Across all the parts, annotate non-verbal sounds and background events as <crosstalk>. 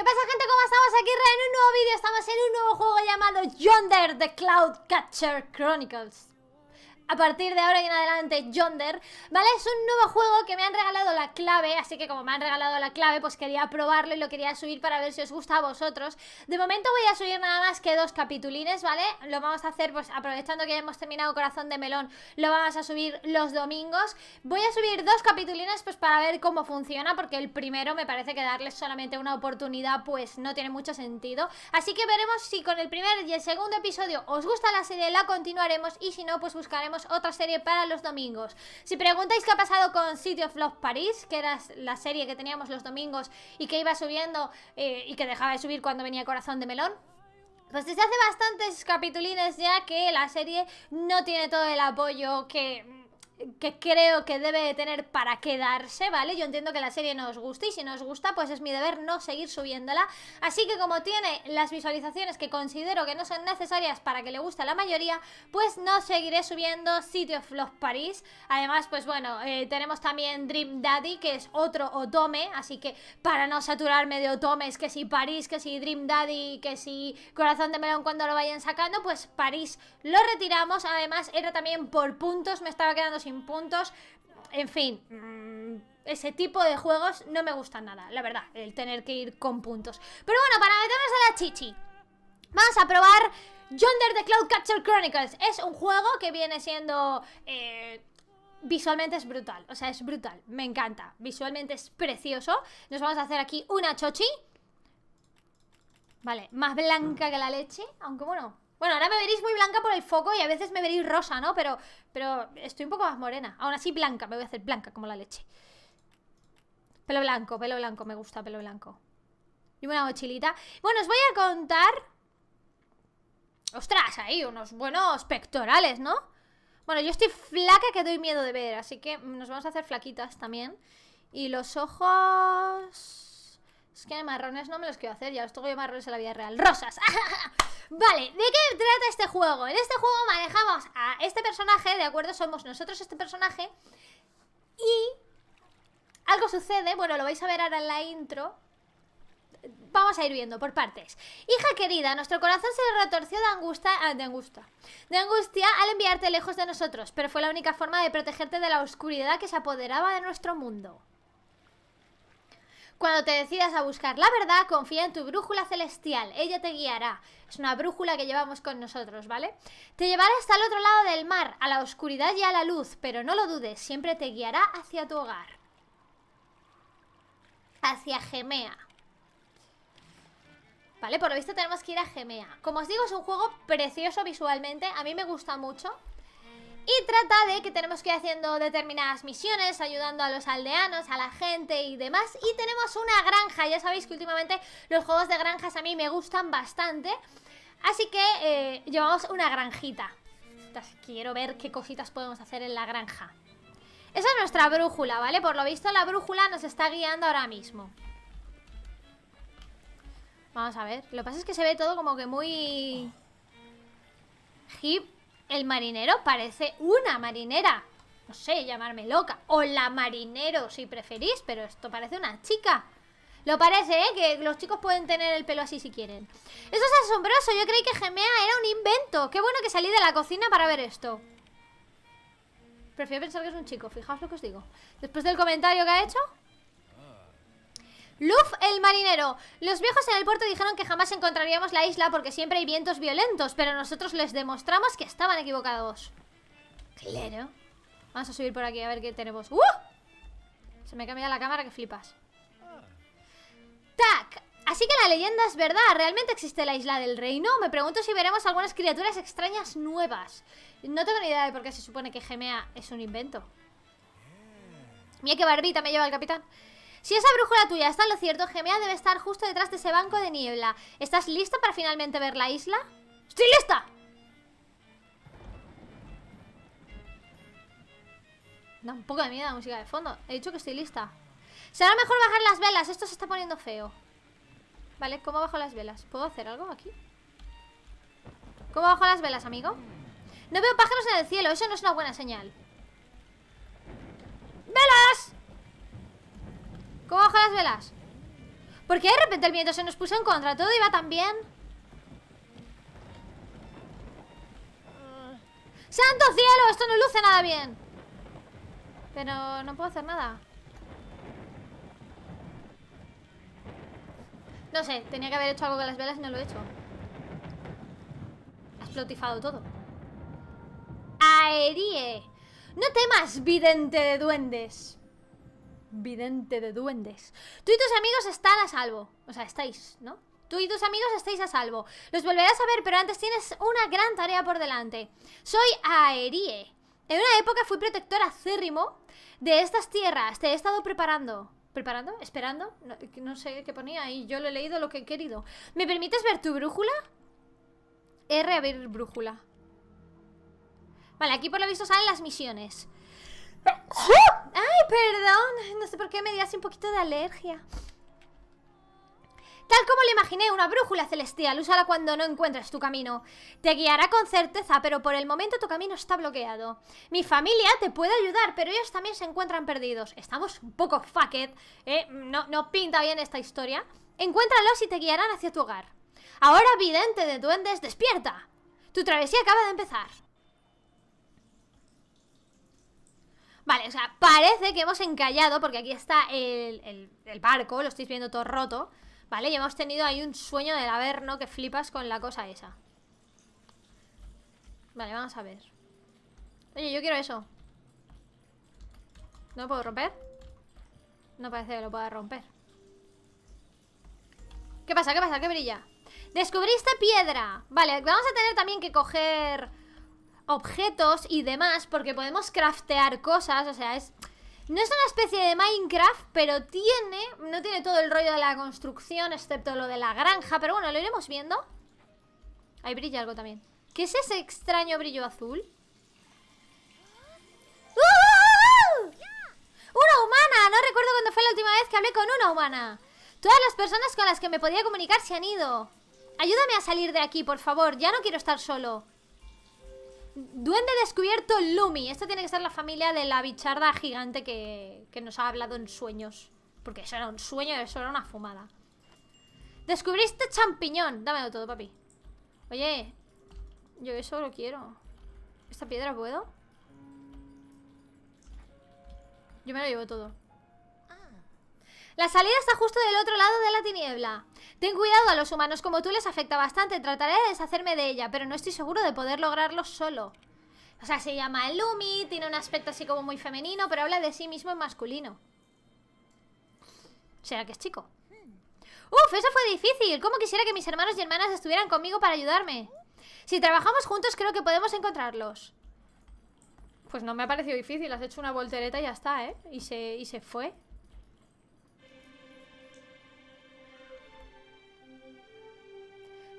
¿Qué pasa gente? ¿Cómo estamos aquí? En un nuevo vídeo, estamos en un nuevo juego llamado Yonder the Cloud Catcher Chronicles a partir de ahora y en adelante Yonder, ¿vale? Es un nuevo juego que me han regalado la clave, así que como me han regalado la clave, pues quería probarlo y lo quería subir para ver si os gusta a vosotros. De momento voy a subir nada más que dos capitulines, ¿vale? Lo vamos a hacer, pues aprovechando que ya hemos terminado Corazón de Melón, lo vamos a subir los domingos. Voy a subir dos capitulines, pues para ver cómo funciona, porque el primero me parece que darles solamente una oportunidad, pues no tiene mucho sentido. Así que veremos si con el primer y el segundo episodio os gusta la serie, la continuaremos y si no, pues buscaremos otra serie para los domingos. Si preguntáis qué ha pasado con City of Love Paris, que era la serie que teníamos los domingos y que iba subiendo eh, y que dejaba de subir cuando venía Corazón de Melón, pues desde hace bastantes capitulines ya que la serie no tiene todo el apoyo que que creo que debe tener para quedarse, ¿vale? Yo entiendo que la serie nos os guste y si no os gusta, pues es mi deber no seguir subiéndola. Así que como tiene las visualizaciones que considero que no son necesarias para que le guste a la mayoría, pues no seguiré subiendo City of Love Paris. Además, pues bueno, eh, tenemos también Dream Daddy, que es otro Otome, así que para no saturarme de Otomes, que si París, que si Dream Daddy, que si Corazón de Melón cuando lo vayan sacando, pues París lo retiramos. Además, era también por puntos, me estaba quedando sin puntos. En fin, mm, ese tipo de juegos no me gustan nada, la verdad, el tener que ir con puntos. Pero bueno, para meternos a la chichi, vamos a probar Yonder the Cloud Capture Chronicles. Es un juego que viene siendo... Eh, visualmente es brutal, o sea, es brutal, me encanta. Visualmente es precioso. Nos vamos a hacer aquí una chochi. Vale, más blanca que la leche, aunque bueno, bueno, ahora me veréis muy blanca por el foco y a veces me veréis rosa, ¿no? Pero, pero estoy un poco más morena. Aún así blanca, me voy a hacer blanca como la leche. Pelo blanco, pelo blanco, me gusta pelo blanco. Y una mochilita. Bueno, os voy a contar... Ostras, ahí unos buenos pectorales, ¿no? Bueno, yo estoy flaca que doy miedo de ver, así que nos vamos a hacer flaquitas también. Y los ojos... Es que marrones no me los quiero hacer, ya os tengo yo marrones en la vida real. ¡Rosas! <laughs> vale, ¿de qué trata este juego? En este juego manejamos a este personaje, ¿de acuerdo? Somos nosotros este personaje. Y algo sucede, bueno, lo vais a ver ahora en la intro, vamos a ir viendo por partes. Hija querida, nuestro corazón se retorció de angustia, ah, de angustia, de angustia al enviarte lejos de nosotros, pero fue la única forma de protegerte de la oscuridad que se apoderaba de nuestro mundo. Cuando te decidas a buscar la verdad, confía en tu brújula celestial, ella te guiará. Es una brújula que llevamos con nosotros, ¿vale? Te llevará hasta el otro lado del mar, a la oscuridad y a la luz, pero no lo dudes, siempre te guiará hacia tu hogar. Hacia Gemea. ¿Vale? Por lo visto tenemos que ir a Gemea. Como os digo, es un juego precioso visualmente, a mí me gusta mucho. Y trata de que tenemos que ir haciendo determinadas misiones, ayudando a los aldeanos, a la gente y demás. Y tenemos una granja, ya sabéis que últimamente los juegos de granjas a mí me gustan bastante. Así que eh, llevamos una granjita. quiero ver qué cositas podemos hacer en la granja. Esa es nuestra brújula, ¿vale? Por lo visto la brújula nos está guiando ahora mismo. Vamos a ver. Lo que pasa es que se ve todo como que muy... Hip el marinero parece una marinera. No sé, llamarme loca. O la marinero, si preferís, pero esto parece una chica. Lo parece, ¿eh? Que los chicos pueden tener el pelo así si quieren. Eso es asombroso. Yo creí que Gemea era un invento. Qué bueno que salí de la cocina para ver esto. Prefiero pensar que es un chico. Fijaos lo que os digo. Después del comentario que ha hecho... Luf el marinero. Los viejos en el puerto dijeron que jamás encontraríamos la isla porque siempre hay vientos violentos, pero nosotros les demostramos que estaban equivocados. Claro. Vamos a subir por aquí a ver qué tenemos. ¡Uh! Se me cambiado la cámara que flipas. ¡Tac! Así que la leyenda es verdad, ¿realmente existe la isla del reino? Me pregunto si veremos algunas criaturas extrañas nuevas. No tengo ni idea de por qué se supone que Gemea es un invento. Mira qué barbita me lleva el capitán. Si esa brújula tuya está en lo cierto, Gemea debe estar justo detrás de ese banco de niebla. ¿Estás lista para finalmente ver la isla? ¡Estoy lista! Da un poco de miedo la música de fondo. He dicho que estoy lista. Será mejor bajar las velas. Esto se está poniendo feo. Vale, ¿cómo bajo las velas? ¿Puedo hacer algo aquí? ¿Cómo bajo las velas, amigo? No veo pájaros en el cielo. Eso no es una buena señal. ¡Velas! ¿Cómo bajo las velas. Porque de repente el viento se nos puso en contra? ¿Todo iba tan bien? ¡Santo cielo! Esto no luce nada bien. Pero no puedo hacer nada. No sé, tenía que haber hecho algo con las velas y no lo he hecho. Ha explotifado todo. Aerie. No temas, vidente de duendes vidente de duendes. Tú y tus amigos están a salvo. O sea, estáis, ¿no? Tú y tus amigos estáis a salvo. Los volverás a ver, pero antes tienes una gran tarea por delante. Soy Aerie. En una época fui protector acérrimo de estas tierras. Te he estado preparando. ¿Preparando? ¿Esperando? No, sé qué ponía y yo lo he leído lo que he querido. ¿Me permites ver tu brújula? R, a brújula. Vale, aquí por lo visto salen las misiones. Ay, perdón. No sé por qué me dio así un poquito de alergia. Tal como le imaginé, una brújula celestial, úsala cuando no encuentres tu camino. Te guiará con certeza, pero por el momento tu camino está bloqueado. Mi familia te puede ayudar, pero ellos también se encuentran perdidos. Estamos un poco fucked, ¿eh? No, no pinta bien esta historia. Encuéntralos y te guiarán hacia tu hogar. Ahora, vidente de duendes, despierta. Tu travesía acaba de empezar. Vale, o sea, parece que hemos encallado, porque aquí está el, barco, lo estáis viendo todo roto, ¿vale? Y hemos tenido ahí un sueño del averno que flipas con la cosa esa. Vale, vamos a ver. Oye, yo quiero eso. ¿No lo puedo romper? No parece que lo pueda romper. ¿Qué pasa? ¿Qué pasa? ¿Qué brilla? Descubriste piedra. Vale, vamos a tener también que coger objetos y demás, porque podemos craftear cosas, o sea, es... No es una especie de Minecraft, pero tiene... No tiene todo el rollo de la construcción, excepto lo de la granja, pero bueno, lo iremos viendo. Ahí brilla algo también. ¿Qué es ese extraño brillo azul? ¡Uh! ¡Una humana! No recuerdo cuándo fue la última vez que hablé con una humana. Todas las personas con las que me podía comunicar se han ido. Ayúdame a salir de aquí, por favor. Ya no quiero estar solo. Duende descubierto Lumi. Esta tiene que ser la familia de la bicharda gigante que, que nos ha hablado en sueños. Porque eso era un sueño, eso era una fumada. Descubriste champiñón. Dámelo todo, papi. Oye, yo eso lo quiero. ¿Esta piedra puedo? Yo me lo llevo todo. La salida está justo del otro lado de la tiniebla. Ten cuidado, a los humanos como tú les afecta bastante. Trataré de deshacerme de ella, pero no estoy seguro de poder lograrlo solo. O sea, se llama Lumi, tiene un aspecto así como muy femenino, pero habla de sí mismo en masculino. sea que es chico? ¡Uf! Eso fue difícil. ¿Cómo quisiera que mis hermanos y hermanas estuvieran conmigo para ayudarme? Si trabajamos juntos, creo que podemos encontrarlos. Pues no me ha parecido difícil. Has hecho una voltereta y ya está, ¿eh? Y se, y se fue.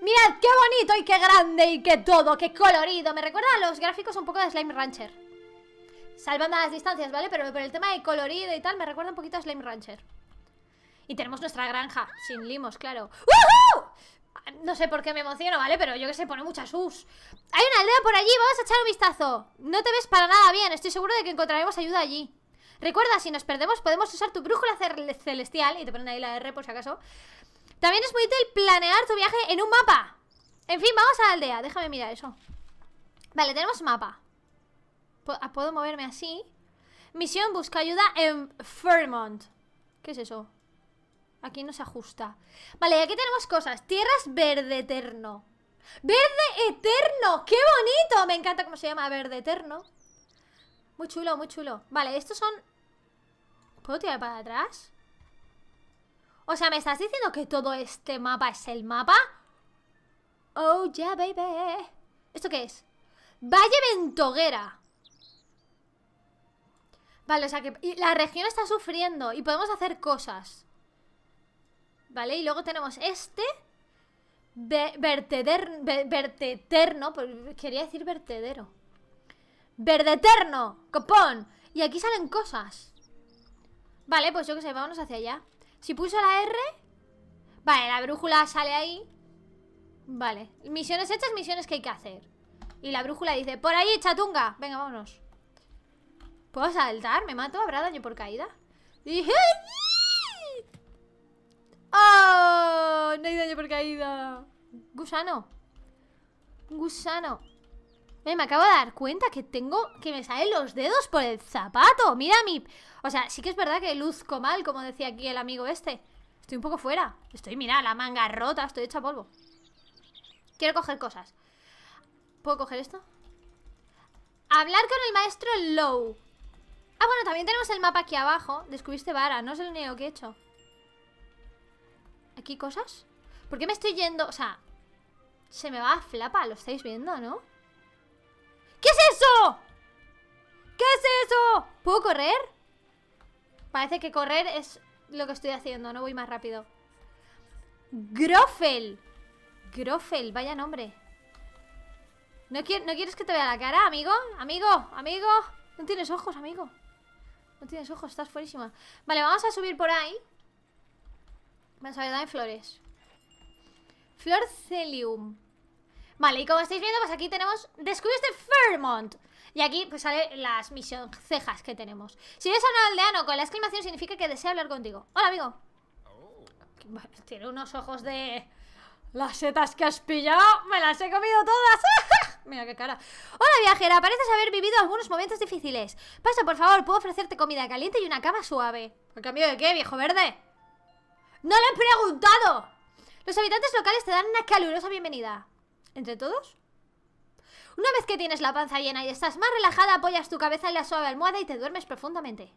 Mirad, qué bonito y qué grande y qué todo, qué colorido. Me recuerda a los gráficos un poco de Slime Rancher. Salvando las distancias, ¿vale? Pero por el tema de colorido y tal, me recuerda un poquito a Slime Rancher. Y tenemos nuestra granja, sin limos, claro. ¡Woohoo! No sé por qué me emociono, ¿vale? Pero yo que sé, pone muchas sus. Hay una aldea por allí, vamos a echar un vistazo. No te ves para nada bien, estoy seguro de que encontraremos ayuda allí. Recuerda, si nos perdemos podemos usar tu brújula celestial, y te ponen ahí la R por si acaso, también es muy útil planear tu viaje en un mapa. En fin, vamos a la aldea. Déjame mirar eso. Vale, tenemos mapa. Ah, puedo moverme así. Misión busca ayuda en Fairmont. ¿Qué es eso? Aquí no se ajusta. Vale, aquí tenemos cosas. Tierras verde eterno. ¡Verde eterno! ¡Qué bonito! Me encanta cómo se llama verde eterno. Muy chulo, muy chulo. Vale, estos son... ¿Puedo tirar para atrás? O sea, ¿me estás diciendo que todo este mapa es el mapa? Oh, yeah, baby. ¿Esto qué es? Valle Ventoguera. Vale, o sea que la región está sufriendo y podemos hacer cosas. Vale, y luego tenemos este. verteder verteterno. Pues, quería decir vertedero. Verdeterno, copón. Y aquí salen cosas. Vale, pues yo que sé, vámonos hacia allá. Si puso la R... Vale, la brújula sale ahí. Vale. Misiones hechas, misiones que hay que hacer. Y la brújula dice, por ahí, chatunga. Venga, vámonos. ¿Puedo saltar? ¿Me mato? ¿Habrá daño por caída? ¡Oh! No hay daño por caída. Gusano. Gusano. Eh, me acabo de dar cuenta que tengo que me salen los dedos por el zapato. Mira mi... O sea, sí que es verdad que luzco mal, como decía aquí el amigo este. Estoy un poco fuera. Estoy, mira, la manga rota, estoy hecha polvo. Quiero coger cosas. ¿Puedo coger esto? Hablar con el maestro Low. Ah, bueno, también tenemos el mapa aquí abajo. Descubriste vara, no es el neo que he hecho. ¿Aquí cosas? ¿Por qué me estoy yendo? O sea, se me va a flapa, lo estáis viendo, ¿no? ¿Qué es eso? ¿Qué es eso? ¿Puedo correr? Parece que correr es lo que estoy haciendo, no voy más rápido. Grofel. Grofel, vaya nombre. ¿No, ¿No quieres que te vea la cara, amigo? Amigo, amigo. No tienes ojos, amigo. No tienes ojos, estás fuerísima. Vale, vamos a subir por ahí. Vamos a ver, dame flores. Florcelium Vale, y como estáis viendo, pues aquí tenemos Descubriste Fairmont. Y aquí pues sale las misiones, cejas que tenemos. Si eres un aldeano con la exclamación, significa que desea hablar contigo. Hola, amigo. Oh. tiene unos ojos de... Las setas que has pillado, me las he comido todas. <laughs> Mira qué cara. Hola viajera, pareces haber vivido algunos momentos difíciles. Pasa, por favor, puedo ofrecerte comida caliente y una cama suave. ¿A cambio de qué, viejo verde? ¡No lo he preguntado! Los habitantes locales te dan una calurosa bienvenida. ¿Entre todos? Una vez que tienes la panza llena y estás más relajada, apoyas tu cabeza en la suave almohada y te duermes profundamente.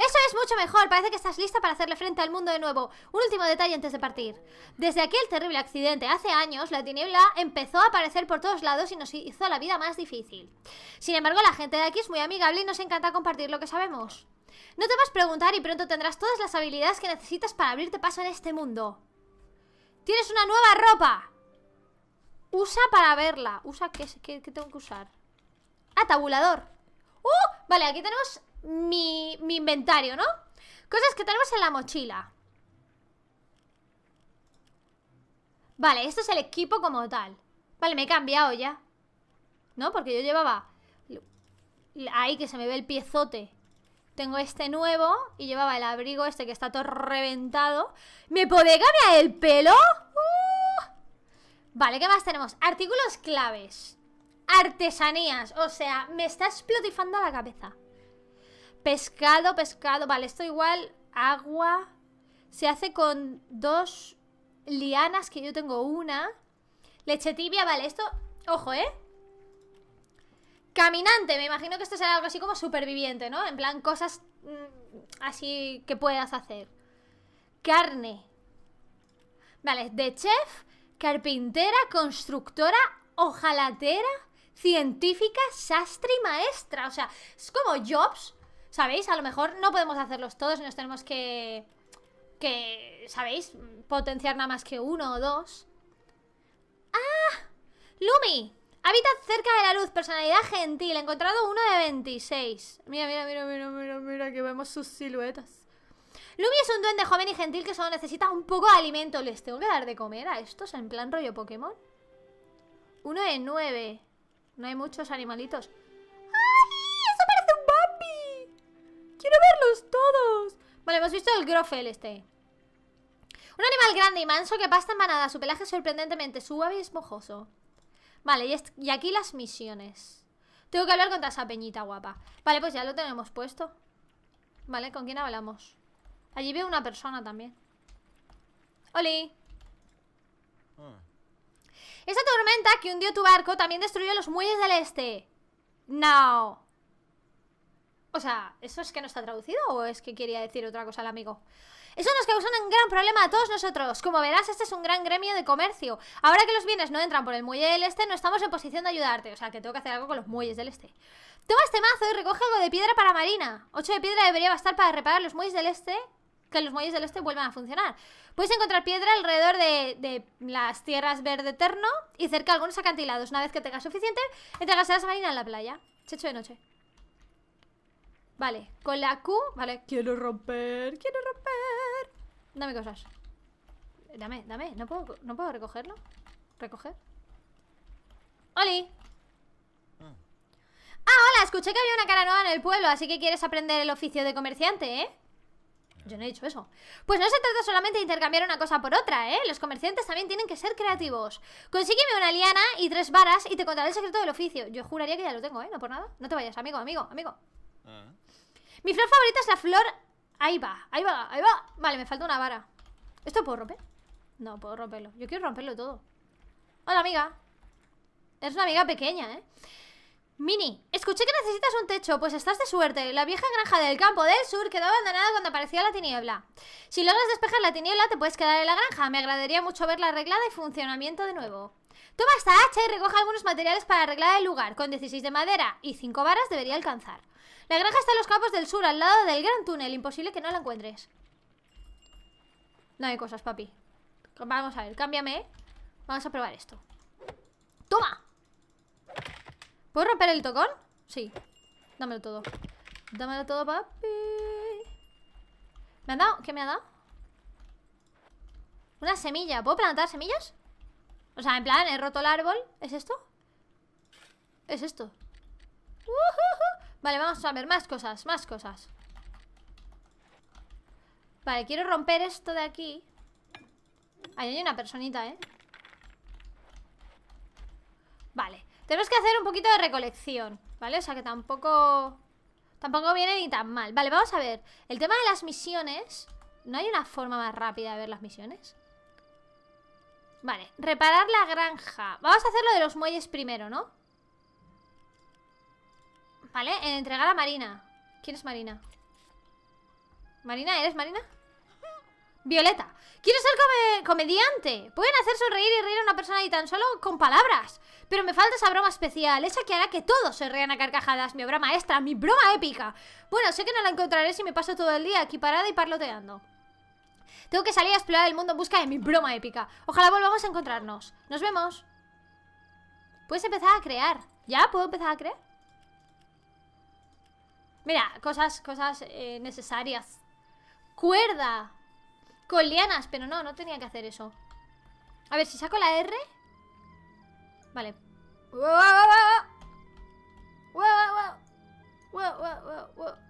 Eso es mucho mejor, parece que estás lista para hacerle frente al mundo de nuevo. Un último detalle antes de partir. Desde aquel terrible accidente hace años, la tiniebla empezó a aparecer por todos lados y nos hizo la vida más difícil. Sin embargo, la gente de aquí es muy amigable y nos encanta compartir lo que sabemos. No te vas a preguntar y pronto tendrás todas las habilidades que necesitas para abrirte paso en este mundo. ¡Tienes una nueva ropa! Usa para verla. Usa, ¿qué, tengo que usar? Ah, tabulador. ¡Uh! Vale, aquí tenemos mi, mi inventario, ¿no? Cosas que tenemos en la mochila. Vale, esto es el equipo como tal. Vale, me he cambiado ya. ¿No? Porque yo llevaba... Ahí que se me ve el piezote tengo este nuevo y llevaba el abrigo este que está todo reventado. ¿Me puede cambiar el pelo? ¡Uh! Vale, ¿qué más tenemos? Artículos claves. Artesanías, o sea, me está explotifando la cabeza. Pescado, pescado, vale, esto igual, agua. Se hace con dos lianas, que yo tengo una. Leche tibia, vale, esto, ojo, ¿eh? Caminante, me imagino que esto será algo así como superviviente, ¿no? En plan, cosas mm, así que puedas hacer. Carne. Vale, de chef, carpintera, constructora, ojalatera, científica, sastre y maestra. O sea, es como jobs, ¿sabéis? A lo mejor no podemos hacerlos todos, nos tenemos que... Que, ¿sabéis? Potenciar nada más que uno o dos. ¡Ah! ¡Lumi! habita cerca de la luz, personalidad gentil. He encontrado uno de 26. Mira, mira, mira, mira, mira, mira, que vemos sus siluetas. Lumi es un duende joven y gentil que solo necesita un poco de alimento. ¿Les tengo que dar de comer a estos en plan rollo Pokémon? Uno de nueve. No hay muchos animalitos. ¡Ay! ¡Eso parece un Bambi! ¡Quiero verlos todos! Vale, hemos visto el Grofel este. Un animal grande y manso que pasta en manada. Su pelaje es sorprendentemente suave y mojoso Vale, y, aquí las misiones. Tengo que hablar contra esa peñita guapa. Vale, pues ya lo tenemos puesto. Vale, ¿con quién hablamos? Allí veo una persona también. ¡Oli! Ah. Esa tormenta que hundió tu barco también destruyó los muelles del este. No. O sea, ¿eso es que no está traducido o es que quería decir otra cosa al amigo? Eso nos causa un gran problema a todos nosotros. Como verás, este es un gran gremio de comercio. Ahora que los bienes no entran por el muelle del este, no estamos en posición de ayudarte. O sea, que tengo que hacer algo con los muelles del este. Toma este mazo y recoge algo de piedra para Marina. Ocho de piedra debería bastar para reparar los muelles del este que los muelles del este vuelvan a funcionar. Puedes encontrar piedra alrededor de, las tierras verde eterno y cerca de algunos acantilados. Una vez que tengas suficiente, entregas a Marina en la playa. Checho de noche. Vale, con la Q, vale, quiero romper, quiero romper. Dame cosas. Dame, dame. ¿No puedo, recogerlo? ¿Recoger? ¡Oli! Ah. ah, hola, escuché que había una cara nueva en el pueblo, así que quieres aprender el oficio de comerciante, ¿eh? Yo no he dicho eso. Pues no se trata solamente de intercambiar una cosa por otra, ¿eh? Los comerciantes también tienen que ser creativos. Consígueme una liana y tres varas y te contaré el secreto del oficio. Yo juraría que ya lo tengo, ¿eh? No por nada. No te vayas, amigo, amigo, amigo. Ah. Mi flor favorita es la flor Ahí va, ahí va, ahí va. Vale, me falta una vara. ¿Esto puedo romper? No, puedo romperlo. Yo quiero romperlo todo. Hola, amiga. Eres una amiga pequeña, ¿eh? Mini, escuché que necesitas un techo, pues estás de suerte. La vieja granja del campo del sur quedó abandonada cuando aparecía la tiniebla. Si logras despejar la tiniebla, te puedes quedar en la granja. Me agradaría mucho verla arreglada y funcionamiento de nuevo. Toma esta hacha y recoja algunos materiales para arreglar el lugar. Con 16 de madera y 5 varas debería alcanzar. La granja está en los campos del sur, al lado del gran túnel. Imposible que no la encuentres. No hay cosas, papi. Vamos a ver, cámbiame. Vamos a probar esto. ¡Toma! ¿Puedo romper el tocón? Sí. Dámelo todo. Dámelo todo, papi. ¿Me han dado? ¿Qué me ha dado? Una semilla. ¿Puedo plantar semillas? O sea, en plan, he roto el árbol. ¿Es esto? Es esto. Vale, vamos a ver, más cosas, más cosas Vale, quiero romper esto de aquí Ahí hay una personita, ¿eh? Vale, tenemos que hacer un poquito de recolección ¿Vale? O sea que tampoco... Tampoco viene ni tan mal Vale, vamos a ver, el tema de las misiones ¿No hay una forma más rápida de ver las misiones? Vale, reparar la granja Vamos a hacer lo de los muelles primero, ¿no? Vale, en entregar a Marina. ¿Quién es Marina? ¿Marina? ¿Eres Marina? Violeta. Quiero ser comediante. Pueden hacer sonreír y reír a una persona y tan solo con palabras. Pero me falta esa broma especial, esa que hará que todos se rían a carcajadas. Mi obra maestra, mi broma épica. Bueno, sé que no la encontraré si me paso todo el día aquí parada y parloteando. Tengo que salir a explorar el mundo en busca de mi broma épica. Ojalá volvamos a encontrarnos. Nos vemos. Puedes empezar a crear. ¿Ya? ¿Puedo empezar a crear? Mira, cosas, cosas eh, necesarias. Cuerda. Colianas, pero no, no tenía que hacer eso. A ver, si saco la R. Vale.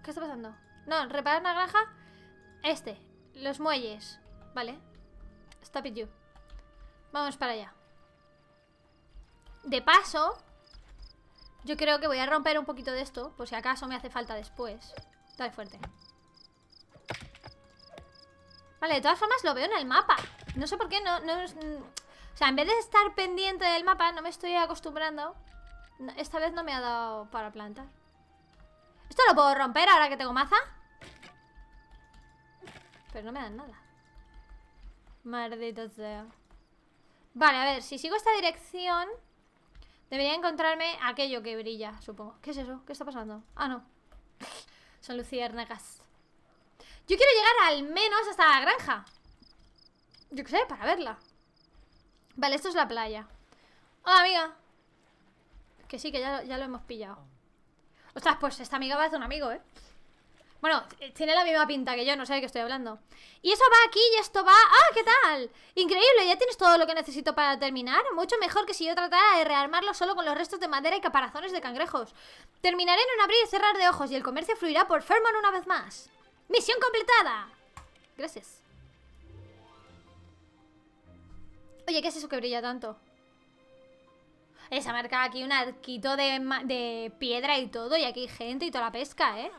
¿Qué está pasando? No, reparar una granja. Este, los muelles. Vale. Stop it you. Vamos para allá. De paso, yo creo que voy a romper un poquito de esto Por si acaso me hace falta después Dale fuerte Vale, de todas formas lo veo en el mapa No sé por qué no, mm, O sea, en vez de estar pendiente del mapa No me estoy acostumbrando Esta vez no me ha dado para plantar ¿Esto lo puedo romper ahora que tengo maza? Pero no me dan nada Maldito sea Vale, a ver, si sigo esta dirección Debería encontrarme aquello que brilla, supongo. ¿Qué es eso? ¿Qué está pasando? Ah, no. <laughs> Son luciérnagas. Yo quiero llegar al menos hasta la granja. Yo qué sé, para verla. Vale, esto es la playa. Hola, amiga. Que sí, que ya, ya lo hemos pillado. Ostras, pues esta amiga va a ser un amigo, ¿eh? Bueno, tiene la misma pinta que yo, no sé de qué estoy hablando. Y eso va aquí y esto va... ¡Ah, qué tal! Increíble, ya tienes todo lo que necesito para terminar. Mucho mejor que si yo tratara de rearmarlo solo con los restos de madera y caparazones de cangrejos. Terminaré en un abrir y cerrar de ojos y el comercio fluirá por Ferman una vez más. ¡Misión completada! Gracias. Oye, ¿qué es eso que brilla tanto? Esa marca aquí un arquito de, de piedra y todo, y aquí hay gente y toda la pesca, ¿eh?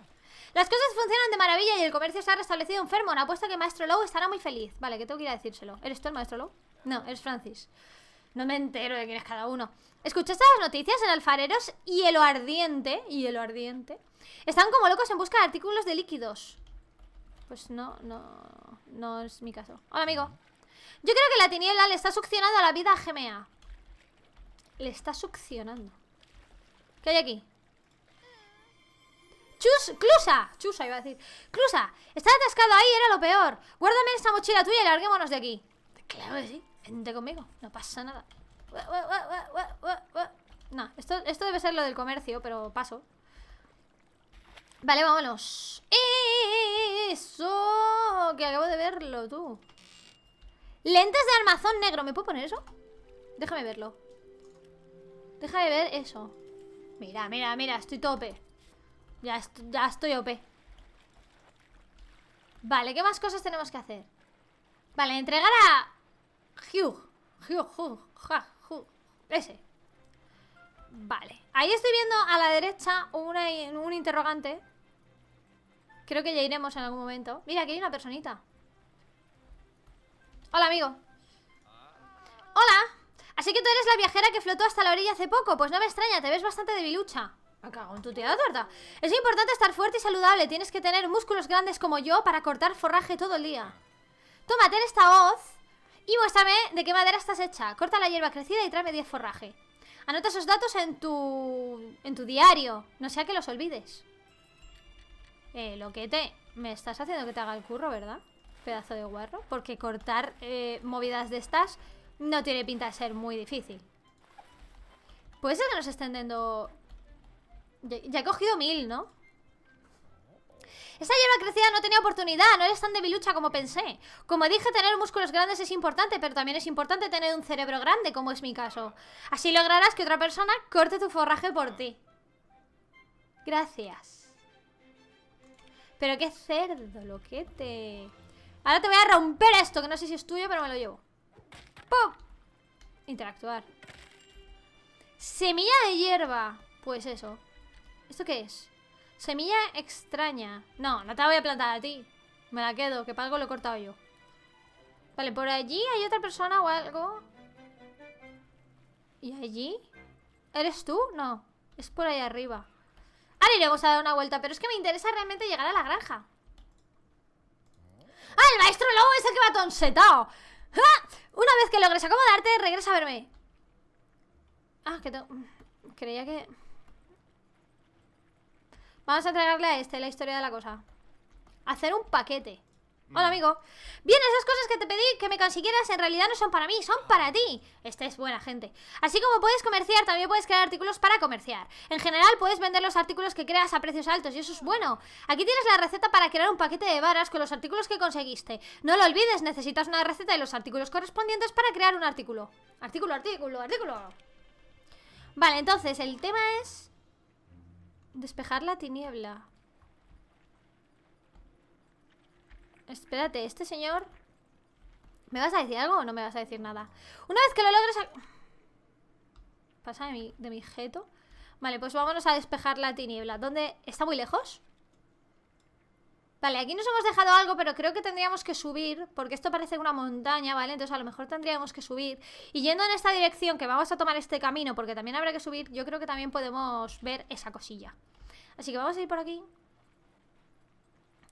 Las cosas funcionan de maravilla y el comercio se ha restablecido enfermo. una Apuesto que Maestro Lowe estará muy feliz. Vale, que tengo que ir a decírselo. ¿Eres tú el Maestro Lowe? No, eres Francis. No me entero de quién es cada uno. ¿Escuchaste las noticias? En alfareros hielo ardiente. Hielo ardiente. Están como locos en busca de artículos de líquidos. Pues no, no. No es mi caso. Hola, amigo. Yo creo que la tiniebla le está succionando a la vida a Gemea. Le está succionando. ¿Qué hay aquí? ¡Chusa! Clusa, Chusa iba a decir. Clusa, ¡Está atascado ahí era lo peor. Guárdame esta mochila tuya y larguémonos de aquí. Claro que sí, vente conmigo, no pasa nada. No, esto, esto debe ser lo del comercio, pero paso. Vale, vámonos. Eso, que acabo de verlo tú. Lentes de armazón negro, ¿me puedo poner eso? Déjame verlo. Deja de ver eso. Mira, mira, mira, estoy tope. Ya, ya estoy OP. Vale, ¿qué más cosas tenemos que hacer? Vale, entregar a... Hugh. Hugh, Hugh, Hugh. Ese. Vale. Ahí estoy viendo a la derecha una, un interrogante. Creo que ya iremos en algún momento. Mira, aquí hay una personita. Hola, amigo. Hola. Así que tú eres la viajera que flotó hasta la orilla hace poco. Pues no me extraña, te ves bastante debilucha. Me en tu tía torta. Es importante estar fuerte y saludable. Tienes que tener músculos grandes como yo para cortar forraje todo el día. Tómate esta hoz y muéstrame de qué madera estás hecha. Corta la hierba crecida y tráeme 10 forraje. Anota esos datos en tu... en tu diario. No sea que los olvides. Eh, te... Me estás haciendo que te haga el curro, ¿verdad? Pedazo de guarro. Porque cortar eh, movidas de estas no tiene pinta de ser muy difícil. Puede ser que nos estén dando ya, he cogido mil, ¿no? Esa hierba crecida no tenía oportunidad, no eres tan debilucha como pensé. Como dije, tener músculos grandes es importante, pero también es importante tener un cerebro grande, como es mi caso. Así lograrás que otra persona corte tu forraje por ti. Gracias. Pero qué cerdo, lo loquete. Ahora te voy a romper esto, que no sé si es tuyo, pero me lo llevo. Interactuar. Semilla de hierba. Pues eso. ¿Esto qué es? Semilla extraña. No, no te la voy a plantar a ti. Me la quedo, que para algo lo he cortado yo. Vale, por allí hay otra persona o algo. ¿Y allí? ¿Eres tú? No, es por ahí arriba. le iremos a dar una vuelta, pero es que me interesa realmente llegar a la granja. ¡Ah, el maestro lobo es el que va ha tonsetado! ¡Ah! Una vez que logres acomodarte, regresa a verme. Ah, que tengo... Creía que... Vamos a entregarle a este la historia de la cosa. Hacer un paquete. Mm. Hola, amigo. Bien, esas cosas que te pedí que me consiguieras en realidad no son para mí, son para ti. Esta es buena gente. Así como puedes comerciar, también puedes crear artículos para comerciar. En general, puedes vender los artículos que creas a precios altos y eso es bueno. Aquí tienes la receta para crear un paquete de varas con los artículos que conseguiste. No lo olvides, necesitas una receta y los artículos correspondientes para crear un artículo. Artículo, artículo, artículo. Vale, entonces el tema es... Despejar la tiniebla. Espérate, este señor... ¿Me vas a decir algo o no me vas a decir nada? Una vez que lo logres... Pasa de mi, de mi jeto. Vale, pues vámonos a despejar la tiniebla. ¿Dónde? ¿Está muy lejos? Vale, aquí nos hemos dejado algo, pero creo que tendríamos que subir, porque esto parece una montaña, ¿vale? Entonces a lo mejor tendríamos que subir. Y yendo en esta dirección, que vamos a tomar este camino, porque también habrá que subir, yo creo que también podemos ver esa cosilla. Así que vamos a ir por aquí.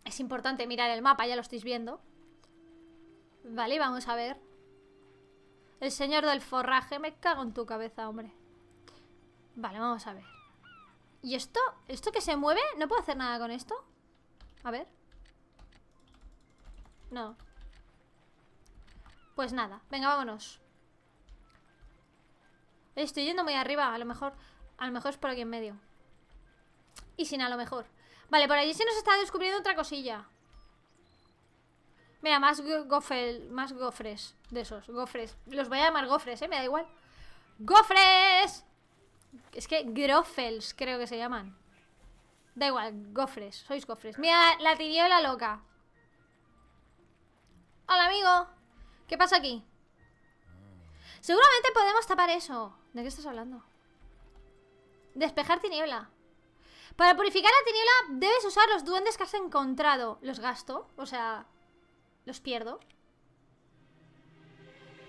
Es importante mirar el mapa, ya lo estáis viendo. Vale, vamos a ver. El señor del forraje, me cago en tu cabeza, hombre. Vale, vamos a ver. ¿Y esto? ¿Esto que se mueve? ¿No puedo hacer nada con esto? A ver. No. Pues nada, venga, vámonos. Estoy yendo muy arriba, a lo mejor A lo mejor es por aquí en medio Y sin a lo mejor Vale, por allí se nos está descubriendo otra cosilla Mira, más Más gofres De esos, gofres Los voy a llamar gofres, eh, me da igual ¡Gofres! Es que grofels creo que se llaman Da igual, gofres Sois gofres Mira, la la loca Hola, amigo. ¿Qué pasa aquí? Seguramente podemos tapar eso. ¿De qué estás hablando? Despejar tiniebla. Para purificar la tiniebla debes usar los duendes que has encontrado. Los gasto, o sea, los pierdo.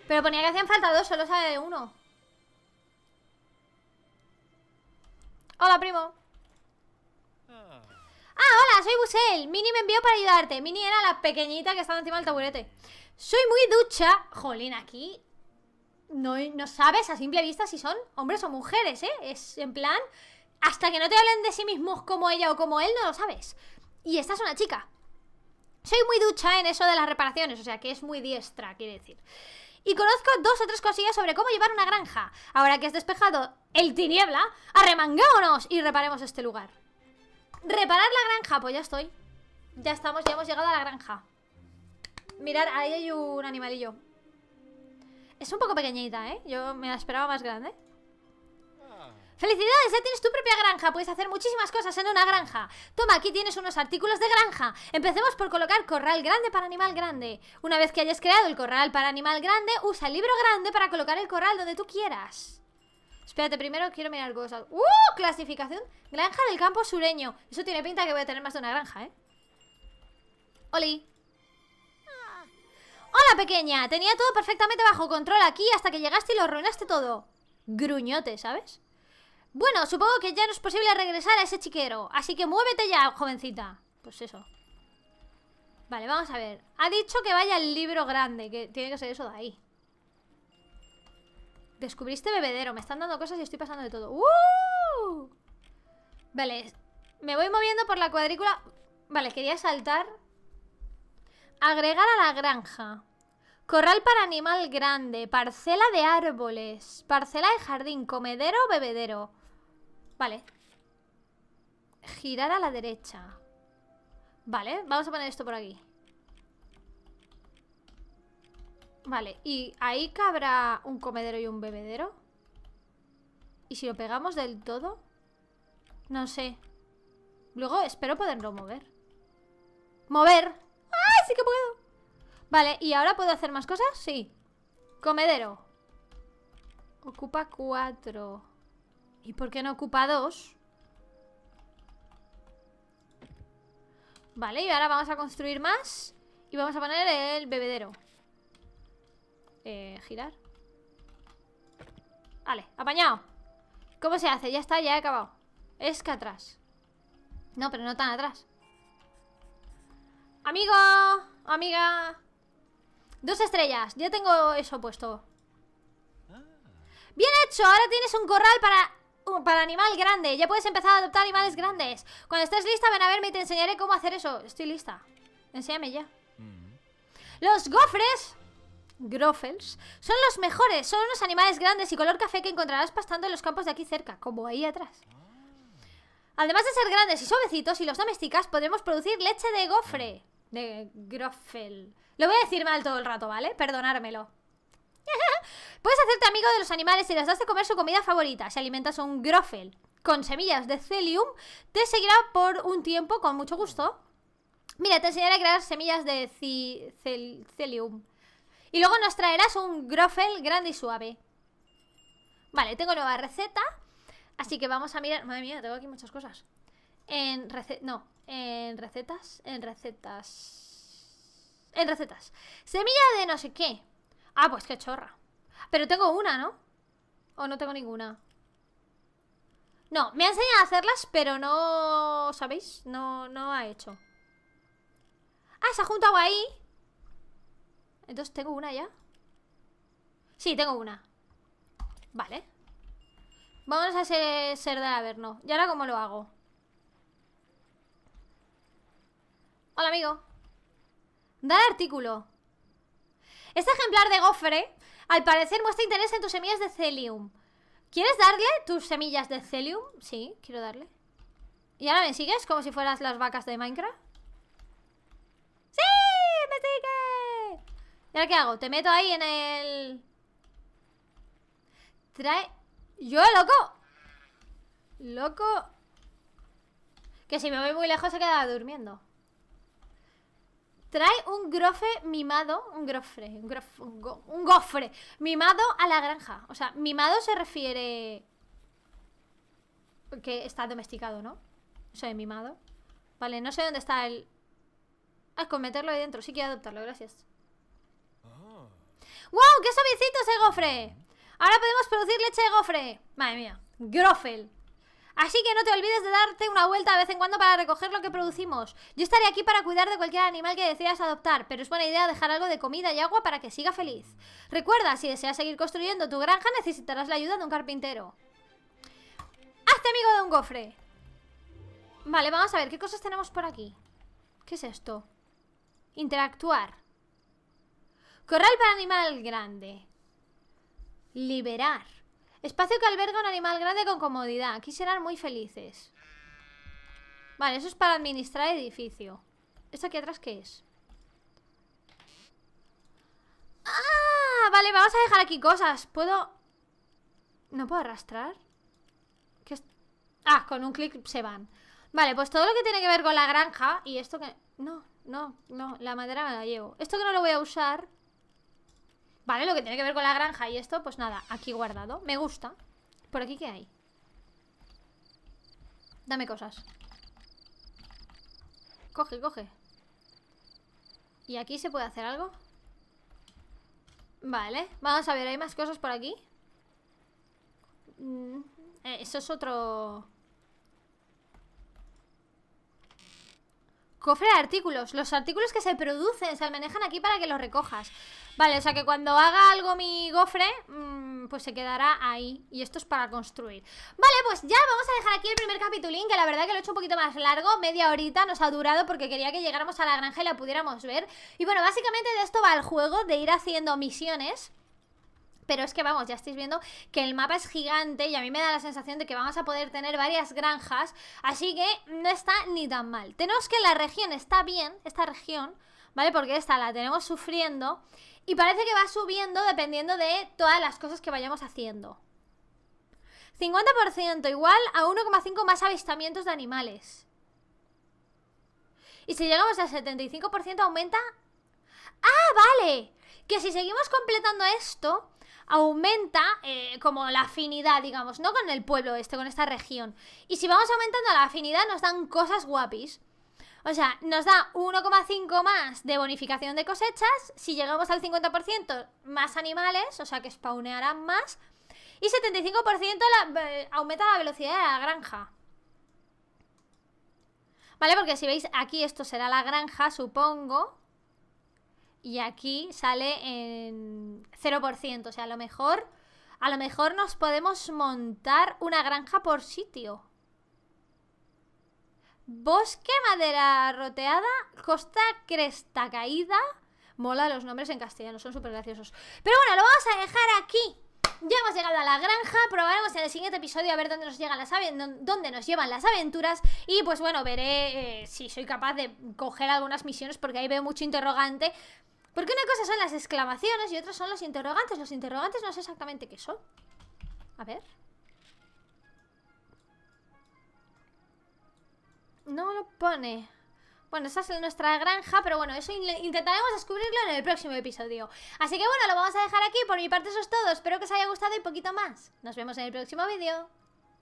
Pero ponía que hacían falta dos, solo sabe de uno. Hola, primo. Ah. Ah, hola, soy Busel. Mini me envió para ayudarte. Mini era la pequeñita que estaba encima del taburete. Soy muy ducha. Jolín, aquí no, no sabes a simple vista si son hombres o mujeres, ¿eh? Es en plan, hasta que no te hablen de sí mismos como ella o como él, no lo sabes. Y esta es una chica. Soy muy ducha en eso de las reparaciones, o sea que es muy diestra, quiere decir. Y conozco dos o tres cosillas sobre cómo llevar una granja. Ahora que es despejado el tiniebla, arremangámonos y reparemos este lugar. Reparar la granja, pues ya estoy Ya estamos, ya hemos llegado a la granja Mirar, ahí hay un animalillo Es un poco pequeñita, ¿eh? Yo me la esperaba más grande ¡Felicidades! Ya tienes tu propia granja. Puedes hacer muchísimas cosas en una granja. Toma, aquí tienes unos artículos de granja. Empecemos por colocar corral grande para animal grande. Una vez que hayas creado el corral para animal grande, usa el libro grande para colocar el corral donde tú quieras. Espérate, primero quiero mirar cosas. ¡Uh! Clasificación. Granja del campo sureño. Eso tiene pinta que voy a tener más de una granja, ¿eh? ¡Oli! Ah. ¡Hola, pequeña! Tenía todo perfectamente bajo control aquí hasta que llegaste y lo arruinaste todo. Gruñote, ¿sabes? Bueno, supongo que ya no es posible regresar a ese chiquero. Así que muévete ya, jovencita. Pues eso. Vale, vamos a ver. Ha dicho que vaya el libro grande, que tiene que ser eso de ahí. Descubriste bebedero. Me están dando cosas y estoy pasando de todo. Vale. Me voy moviendo por la cuadrícula. Vale, quería saltar. Agregar a la granja. Corral para animal grande. Parcela de árboles. Parcela de jardín. Comedero, bebedero. Vale. Girar a la derecha. Vale, vamos a poner esto por aquí. Vale, ¿y ahí cabrá un comedero y un bebedero? ¿Y si lo pegamos del todo? No sé. Luego espero poderlo mover. ¡Mover! ¡Ah, sí que puedo! Vale, ¿y ahora puedo hacer más cosas? Sí. Comedero. Ocupa cuatro. ¿Y por qué no ocupa dos? Vale, y ahora vamos a construir más. Y vamos a poner el bebedero eh, girar Vale, apañado ¿Cómo se hace? Ya está, ya he acabado Es que atrás No, pero no tan atrás Amigo, amiga Dos estrellas, ya tengo eso puesto Bien hecho, ahora tienes un corral para para animal grande. Ya puedes empezar a adoptar animales grandes. Cuando estés lista, ven a verme y te enseñaré cómo hacer eso. Estoy lista. Enséñame ya. Mm. Los gofres Groffels son los mejores, son unos animales grandes y color café que encontrarás pastando en los campos de aquí cerca, como ahí atrás. Además de ser grandes y suavecitos, Y los domesticas, podremos producir leche de gofre. De Groffel Lo voy a decir mal todo el rato, ¿vale? Perdonármelo. <laughs> Puedes hacerte amigo de los animales y les das de comer su comida favorita. Si alimentas un Groffel con semillas de celium, te seguirá por un tiempo con mucho gusto. Mira, te enseñaré a crear semillas de celium. Y luego nos traerás un grofel grande y suave. Vale, tengo nueva receta. Así que vamos a mirar... Madre mía, tengo aquí muchas cosas. En recetas... No, en recetas... En recetas... En recetas. Semilla de no sé qué. Ah, pues qué chorra. Pero tengo una, ¿no? O no tengo ninguna. No, me ha enseñado a hacerlas, pero no... ¿Sabéis? No, no ha hecho. Ah, se ha juntado ahí entonces, ¿tengo una ya? Sí, tengo una Vale Vamos a ese ser de Averno ¿Y ahora cómo lo hago? Hola, amigo Dale artículo Este ejemplar de gofre Al parecer muestra interés en tus semillas de Celium ¿Quieres darle tus semillas de Celium? Sí, quiero darle ¿Y ahora me sigues? Como si fueras las vacas de Minecraft ¡Sí! ¡Me sigues! ¿Y ahora qué hago? Te meto ahí en el... Trae... ¡Yo, loco! Loco... Que si me voy muy lejos se queda durmiendo. Trae un grofe mimado, un grofre, un, grof, un, gofre, mimado a la granja. O sea, mimado se refiere... Que está domesticado, ¿no? O sea, mimado. Vale, no sé dónde está el... Ah, con meterlo ahí dentro, sí quiero adoptarlo, gracias. ¡Wow! ¡Qué suavecito ese gofre! Ahora podemos producir leche de gofre. Madre mía. Grofel. Así que no te olvides de darte una vuelta de vez en cuando para recoger lo que producimos. Yo estaré aquí para cuidar de cualquier animal que decidas adoptar, pero es buena idea dejar algo de comida y agua para que siga feliz. Recuerda, si deseas seguir construyendo tu granja, necesitarás la ayuda de un carpintero. ¡Hazte amigo de un gofre! Vale, vamos a ver, ¿qué cosas tenemos por aquí? ¿Qué es esto? Interactuar. Corral para animal grande. Liberar. Espacio que alberga un animal grande con comodidad. Aquí serán muy felices. Vale, eso es para administrar edificio. ¿Esto aquí atrás qué es? ¡Ah! Vale, vamos a dejar aquí cosas. ¿Puedo...? ¿No puedo arrastrar? Ah, con un clic se van. Vale, pues todo lo que tiene que ver con la granja y esto que... No, no, no, la madera me la llevo. Esto que no lo voy a usar... Vale, lo que tiene que ver con la granja y esto, pues nada, aquí guardado. Me gusta. ¿Por aquí qué hay? Dame cosas. Coge, coge. ¿Y aquí se puede hacer algo? Vale, vamos a ver, ¿hay más cosas por aquí? Mm, eh, eso es otro... Cofre de artículos, los artículos que se producen, se manejan aquí para que los recojas. Vale, o sea que cuando haga algo mi cofre mm, pues se quedará ahí. Y esto es para construir. Vale, pues ya vamos a dejar aquí el primer capitulín, que la verdad que lo he hecho un poquito más largo, media horita nos ha durado porque quería que llegáramos a la granja y la pudiéramos ver. Y bueno, básicamente de esto va el juego, de ir haciendo misiones pero es que vamos, ya estáis viendo que el mapa es gigante y a mí me da la sensación de que vamos a poder tener varias granjas, así que no está ni tan mal. Tenemos que la región está bien, esta región, ¿vale? Porque esta la tenemos sufriendo y parece que va subiendo dependiendo de todas las cosas que vayamos haciendo. 50% igual a 1,5 más avistamientos de animales. Y si llegamos al 75% aumenta... ¡Ah, vale! Que si seguimos completando esto, aumenta eh, como la afinidad, digamos, ¿no? Con el pueblo este, con esta región. Y si vamos aumentando la afinidad, nos dan cosas guapis. O sea, nos da 1,5 más de bonificación de cosechas. Si llegamos al 50%, más animales, o sea que spawnearán más. Y 75% la, eh, aumenta la velocidad de la granja. ¿Vale? Porque si veis, aquí esto será la granja, supongo y aquí sale en 0%, o sea, a lo mejor a lo mejor nos podemos montar una granja por sitio. Bosque, madera roteada, costa cresta caída. Mola los nombres en castellano, son súper graciosos. Pero bueno, lo vamos a dejar aquí. Ya hemos llegado a la granja, probaremos en el siguiente episodio a ver dónde nos, dónde nos llevan las aventuras y pues bueno, veré eh, si soy capaz de coger algunas misiones porque ahí veo mucho interrogante. Porque una cosa son las exclamaciones y otra son los interrogantes. Los interrogantes no sé exactamente qué son. A ver. No lo pone. Bueno, esa es nuestra granja, pero bueno, eso intentaremos descubrirlo en el próximo episodio. Así que bueno, lo vamos a dejar aquí. Por mi parte eso es todo. Espero que os haya gustado y poquito más. Nos vemos en el próximo vídeo.